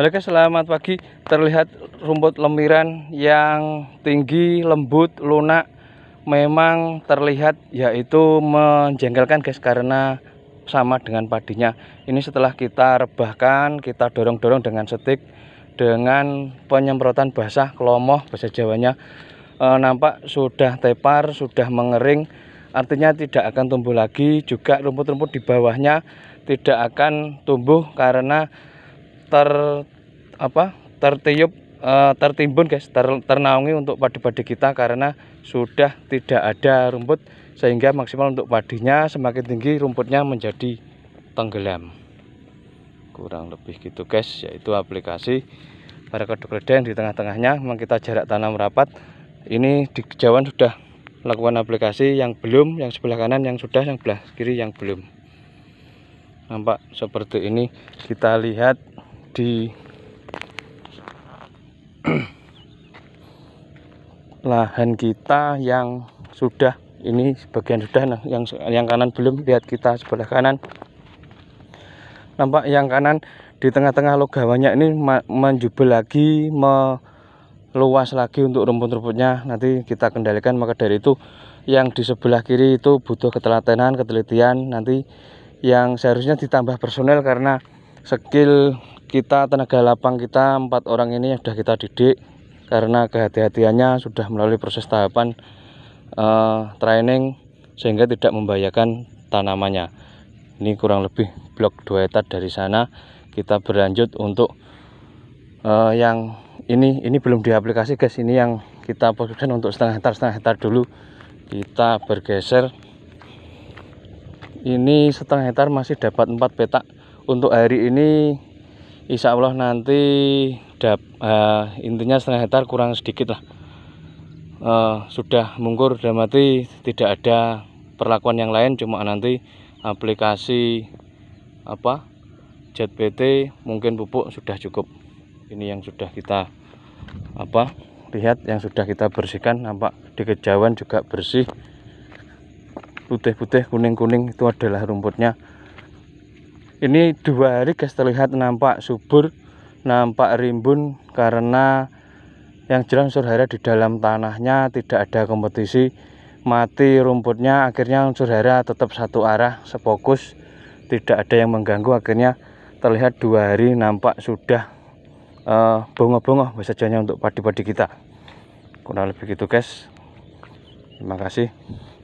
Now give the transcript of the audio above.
Halo selamat pagi terlihat rumput lemiran yang tinggi lembut lunak memang terlihat yaitu menjengkelkan guys karena sama dengan padinya ini setelah kita rebahkan kita dorong-dorong dengan setik dengan penyemprotan basah kelomoh bahasa jawanya e, nampak sudah tepar sudah mengering artinya tidak akan tumbuh lagi juga rumput-rumput di bawahnya tidak akan tumbuh karena ter apa tertiup eh, tertimbun guys ter, ternaungi untuk padi-padi kita karena sudah tidak ada rumput sehingga maksimal untuk padinya semakin tinggi rumputnya menjadi tenggelam kurang lebih gitu guys yaitu aplikasi para kedua yang di tengah-tengahnya memang kita jarak tanam rapat ini di kejauhan sudah lakukan aplikasi yang belum yang sebelah kanan yang sudah yang sebelah kiri yang belum nampak seperti ini kita lihat di lahan kita yang sudah ini sebagian sudah nah yang yang kanan belum lihat kita sebelah kanan nampak yang kanan di tengah-tengah logawanya ini menjubel lagi meluas lagi untuk rumput-rumputnya nanti kita kendalikan maka dari itu yang di sebelah kiri itu butuh ketelatenan ketelitian nanti yang seharusnya ditambah personel karena skill kita tenaga lapang kita empat orang ini sudah kita didik karena kehati-hatiannya sudah melalui proses tahapan uh, training sehingga tidak membahayakan tanamannya ini kurang lebih blok dua etat dari sana kita berlanjut untuk uh, yang ini ini belum diaplikasi guys ini yang kita posisikan untuk setengah hektar setengah hektar dulu kita bergeser ini setengah hektar masih dapat empat petak untuk hari ini insya Allah nanti dap, uh, intinya setengah hektar kurang sedikit lah uh, sudah mungkur dan mati tidak ada perlakuan yang lain cuma nanti aplikasi apa JPT mungkin pupuk sudah cukup ini yang sudah kita apa lihat yang sudah kita bersihkan nampak di kejauhan juga bersih putih-putih kuning-kuning itu adalah rumputnya ini dua hari guys terlihat nampak subur nampak rimbun karena yang jelas unsur hara di dalam tanahnya tidak ada kompetisi mati rumputnya akhirnya unsur hara tetap satu arah sefokus tidak ada yang mengganggu akhirnya terlihat dua hari nampak sudah uh, eh, bunga bongo bisa jadinya untuk padi-padi kita kurang lebih gitu guys terima kasih